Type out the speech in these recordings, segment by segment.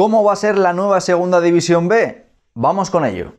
¿Cómo va a ser la nueva Segunda División B? Vamos con ello.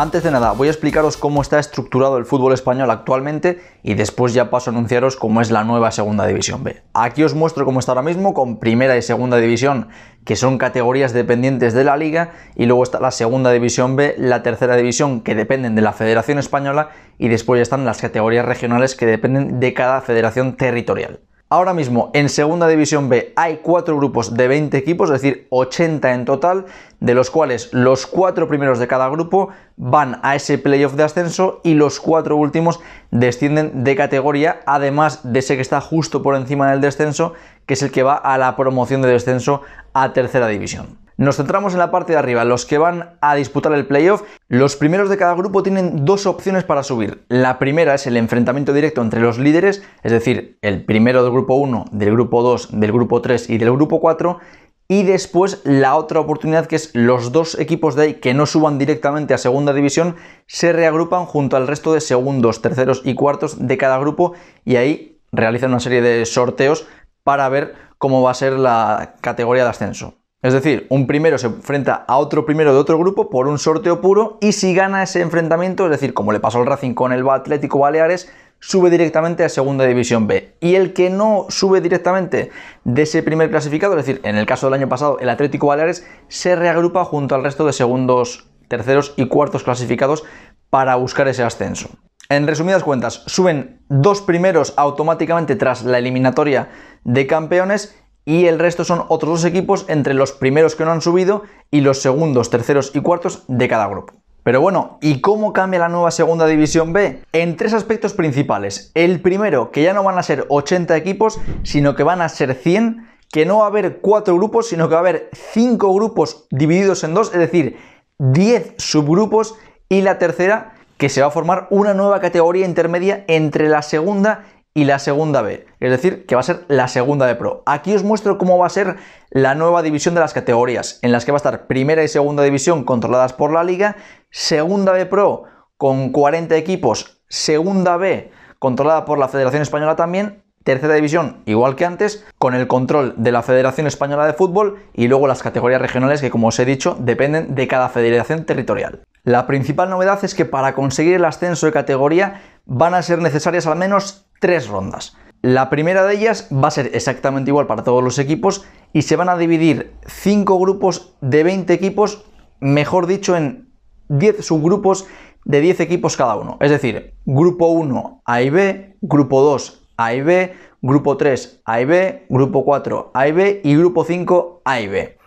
Antes de nada, voy a explicaros cómo está estructurado el fútbol español actualmente y después ya paso a anunciaros cómo es la nueva Segunda División B. Aquí os muestro cómo está ahora mismo con Primera y Segunda División, que son categorías dependientes de la liga, y luego está la Segunda División B, la Tercera División, que dependen de la Federación Española, y después ya están las categorías regionales que dependen de cada federación territorial. Ahora mismo en Segunda División B hay cuatro grupos de 20 equipos, es decir, 80 en total, de los cuales los cuatro primeros de cada grupo van a ese playoff de ascenso y los cuatro últimos descienden de categoría, además de ese que está justo por encima del descenso, que es el que va a la promoción de descenso a Tercera División. Nos centramos en la parte de arriba, los que van a disputar el playoff. Los primeros de cada grupo tienen dos opciones para subir. La primera es el enfrentamiento directo entre los líderes, es decir, el primero del grupo 1, del grupo 2, del grupo 3 y del grupo 4. Y después la otra oportunidad que es los dos equipos de ahí que no suban directamente a segunda división se reagrupan junto al resto de segundos, terceros y cuartos de cada grupo y ahí realizan una serie de sorteos para ver cómo va a ser la categoría de ascenso. Es decir, un primero se enfrenta a otro primero de otro grupo por un sorteo puro y si gana ese enfrentamiento, es decir, como le pasó al Racing con el Atlético Baleares, sube directamente a Segunda División B. Y el que no sube directamente de ese primer clasificado, es decir, en el caso del año pasado, el Atlético Baleares se reagrupa junto al resto de segundos, terceros y cuartos clasificados para buscar ese ascenso. En resumidas cuentas, suben dos primeros automáticamente tras la eliminatoria de campeones y el resto son otros dos equipos entre los primeros que no han subido y los segundos, terceros y cuartos de cada grupo. Pero bueno, ¿y cómo cambia la nueva segunda división B? En tres aspectos principales. El primero, que ya no van a ser 80 equipos, sino que van a ser 100, que no va a haber cuatro grupos, sino que va a haber cinco grupos divididos en dos, es decir, 10 subgrupos y la tercera, que se va a formar una nueva categoría intermedia entre la segunda y y la segunda B, es decir, que va a ser la segunda de Pro. Aquí os muestro cómo va a ser la nueva división de las categorías, en las que va a estar primera y segunda división controladas por la liga, segunda B Pro con 40 equipos, segunda B controlada por la Federación Española también, tercera división, igual que antes, con el control de la Federación Española de Fútbol y luego las categorías regionales que, como os he dicho, dependen de cada federación territorial. La principal novedad es que para conseguir el ascenso de categoría van a ser necesarias al menos tres rondas. La primera de ellas va a ser exactamente igual para todos los equipos y se van a dividir 5 grupos de 20 equipos, mejor dicho, en 10 subgrupos de 10 equipos cada uno. Es decir, grupo 1 A y B, grupo 2 A y B, grupo 3 A y B, grupo 4 A y B y grupo 5 A y B.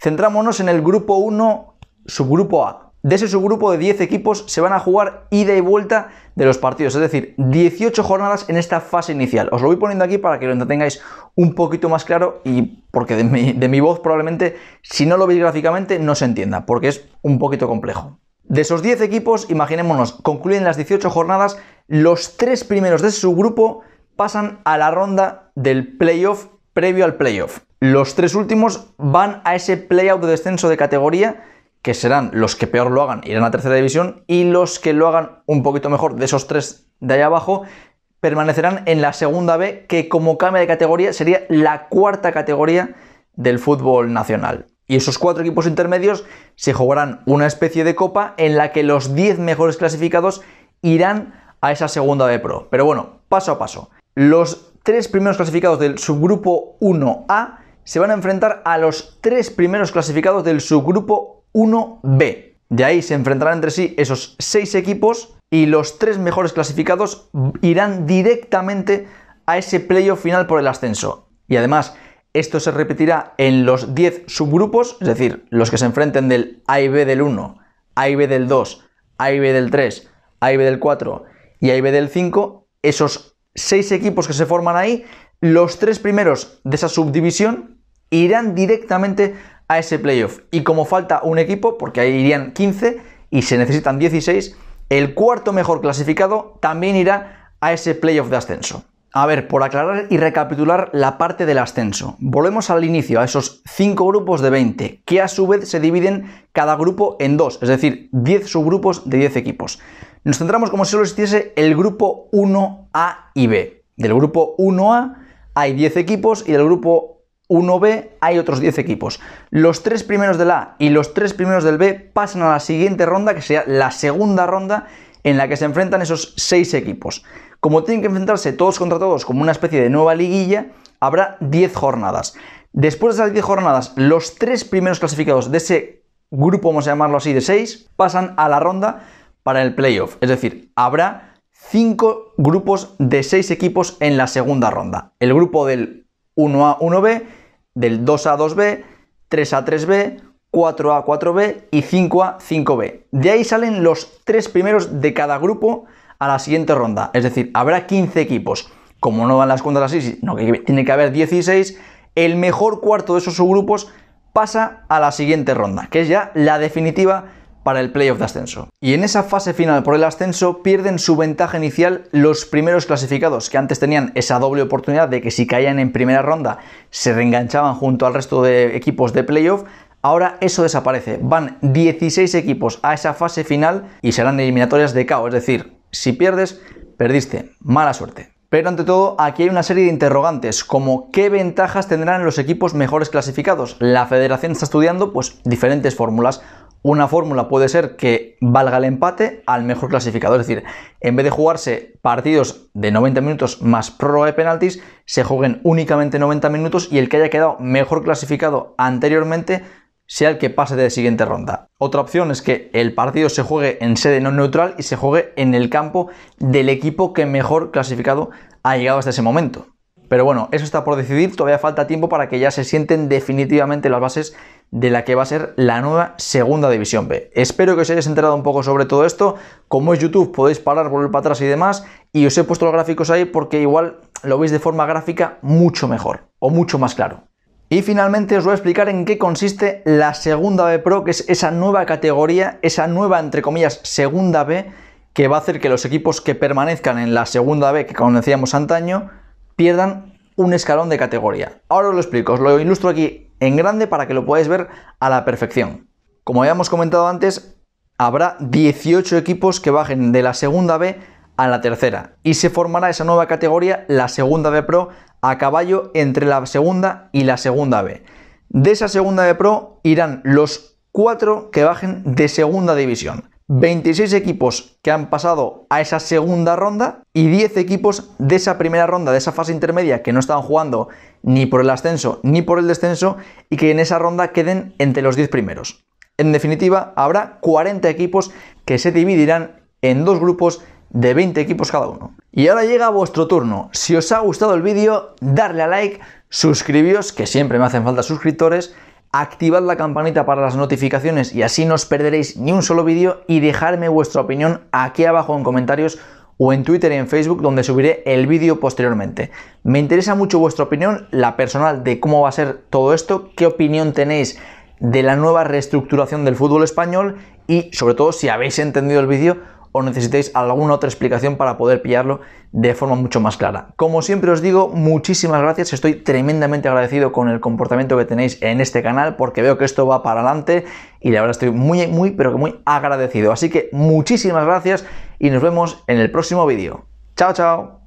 Centrámonos en el grupo 1, subgrupo A de ese subgrupo de 10 equipos se van a jugar ida y vuelta de los partidos, es decir, 18 jornadas en esta fase inicial. Os lo voy poniendo aquí para que lo entretengáis un poquito más claro y porque de mi, voz probablemente, si no lo veis gráficamente, no se entienda, porque es un poquito complejo. De esos 10 equipos, imaginémonos, concluyen las 18 jornadas, los tres primeros de ese subgrupo pasan a la ronda del playoff previo al playoff. Los tres últimos van a ese playout de descenso de categoría que serán los que peor lo hagan, irán a tercera división, y los que lo hagan un poquito mejor de esos tres de allá abajo, permanecerán en la segunda B, que como cambia de categoría sería la cuarta categoría del fútbol nacional. Y esos cuatro equipos intermedios se jugarán una especie de copa en la que los 10 mejores clasificados irán a esa segunda B Pro. Pero bueno, paso a paso. Los tres primeros clasificados del subgrupo 1A se van a enfrentar a los tres primeros clasificados del subgrupo 1B. De ahí se enfrentarán entre sí esos seis equipos y los tres mejores clasificados irán directamente a ese playoff final por el ascenso. Y además, esto se repetirá en los 10 subgrupos, es decir, los que se enfrenten del A y B del 1, A y B del 2, A y B del 3, A y B del 4 y A y B del 5, esos seis equipos que se forman ahí, los tres primeros de esa subdivisión irán directamente a ese playoff. Y como falta un equipo, porque ahí irían 15 y se necesitan 16, el cuarto mejor clasificado también irá a ese playoff de ascenso. A ver, por aclarar y recapitular la parte del ascenso, volvemos al inicio, a esos 5 grupos de 20, que a su vez se dividen cada grupo en dos, es decir, 10 subgrupos de 10 equipos. Nos centramos como si solo existiese el grupo 1A y B. Del grupo 1A hay 10 equipos y del grupo 1B hay otros 10 equipos. Los tres primeros del A y los tres primeros del B pasan a la siguiente ronda, que sea la segunda ronda en la que se enfrentan esos seis equipos. Como tienen que enfrentarse todos contra todos como una especie de nueva liguilla, habrá 10 jornadas. Después de esas 10 jornadas, los tres primeros clasificados de ese grupo, vamos a llamarlo así, de 6, pasan a la ronda para el playoff. Es decir, habrá 5 grupos de 6 equipos en la segunda ronda. El grupo del 1A, 1B, del 2A, 2B, 3A, 3B, 4A, 4B y 5A, 5B. De ahí salen los tres primeros de cada grupo a la siguiente ronda. Es decir, habrá 15 equipos. Como no van las cuentas así, sino que tiene que haber 16, el mejor cuarto de esos subgrupos pasa a la siguiente ronda, que es ya la definitiva para el playoff de ascenso. Y en esa fase final por el ascenso pierden su ventaja inicial los primeros clasificados, que antes tenían esa doble oportunidad de que si caían en primera ronda se reenganchaban junto al resto de equipos de playoff, Ahora eso desaparece. Van 16 equipos a esa fase final y serán eliminatorias de caos Es decir, si pierdes, perdiste. Mala suerte. Pero ante todo, aquí hay una serie de interrogantes, como qué ventajas tendrán los equipos mejores clasificados. La federación está estudiando pues, diferentes fórmulas. Una fórmula puede ser que valga el empate al mejor clasificado, es decir, en vez de jugarse partidos de 90 minutos más prórroga de penaltis, se jueguen únicamente 90 minutos y el que haya quedado mejor clasificado anteriormente sea el que pase de siguiente ronda. Otra opción es que el partido se juegue en sede no neutral y se juegue en el campo del equipo que mejor clasificado ha llegado hasta ese momento. Pero bueno, eso está por decidir, todavía falta tiempo para que ya se sienten definitivamente las bases de la que va a ser la nueva segunda división B. Espero que os hayáis enterado un poco sobre todo esto. Como es YouTube, podéis parar, volver para atrás y demás. Y os he puesto los gráficos ahí porque igual lo veis de forma gráfica mucho mejor o mucho más claro. Y finalmente os voy a explicar en qué consiste la segunda B Pro, que es esa nueva categoría, esa nueva, entre comillas, segunda B, que va a hacer que los equipos que permanezcan en la segunda B, que conocíamos antaño, pierdan un escalón de categoría. Ahora os lo explico, os lo ilustro aquí en grande para que lo podáis ver a la perfección. Como habíamos comentado antes, habrá 18 equipos que bajen de la segunda B a la tercera y se formará esa nueva categoría, la segunda B Pro, a caballo entre la segunda y la segunda B. De esa segunda B Pro irán los cuatro que bajen de segunda división. 26 mm. equipos que han pasado a esa segunda ronda y 10 equipos de esa primera ronda, de esa fase intermedia, que no estaban jugando ni por el ascenso ni por el descenso y que en esa ronda queden entre los 10 primeros. En definitiva, habrá 40 equipos que se dividirán en dos grupos de 20 equipos cada uno. Y ahora llega vuestro turno. Si os ha gustado el vídeo, darle a like, suscribíos, que siempre me hacen falta suscriptores, activad la campanita para las notificaciones y así no os perderéis ni un solo vídeo y dejadme vuestra opinión aquí abajo en comentarios o en Twitter y en Facebook donde subiré el vídeo posteriormente. Me interesa mucho vuestra opinión, la personal de cómo va a ser todo esto, qué opinión tenéis de la nueva reestructuración del fútbol español y sobre todo si habéis entendido el vídeo o necesitéis alguna otra explicación para poder pillarlo de forma mucho más clara. Como siempre os digo, muchísimas gracias, estoy tremendamente agradecido con el comportamiento que tenéis en este canal porque veo que esto va para adelante y la verdad estoy muy, muy, pero que muy agradecido. Así que muchísimas gracias y nos vemos en el próximo vídeo. Chao, chao.